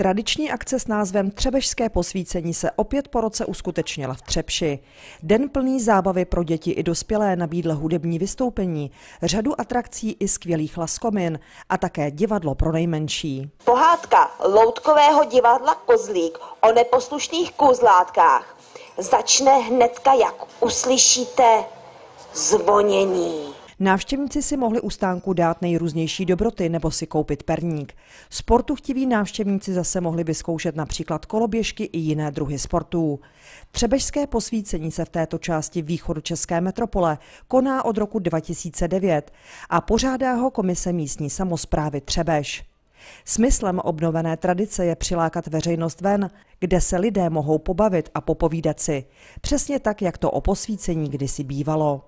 Tradiční akce s názvem Třebežské posvícení se opět po roce uskutečnila v Třepši. Den plný zábavy pro děti i dospělé nabídl hudební vystoupení, řadu atrakcí i skvělých laskomin a také divadlo pro nejmenší. Pohádka loutkového divadla Kozlík o neposlušných kůzlátkách začne hnedka, jak uslyšíte zvonění. Návštěvníci si mohli u stánku dát nejrůznější dobroty nebo si koupit perník. Sportu chtiví návštěvníci zase mohli vyzkoušet například koloběžky i jiné druhy sportů. Třebežské posvícení se v této části východu České metropole koná od roku 2009 a pořádá ho Komise místní samozprávy Třebež. Smyslem obnovené tradice je přilákat veřejnost ven, kde se lidé mohou pobavit a popovídat si, přesně tak, jak to o posvícení kdysi bývalo.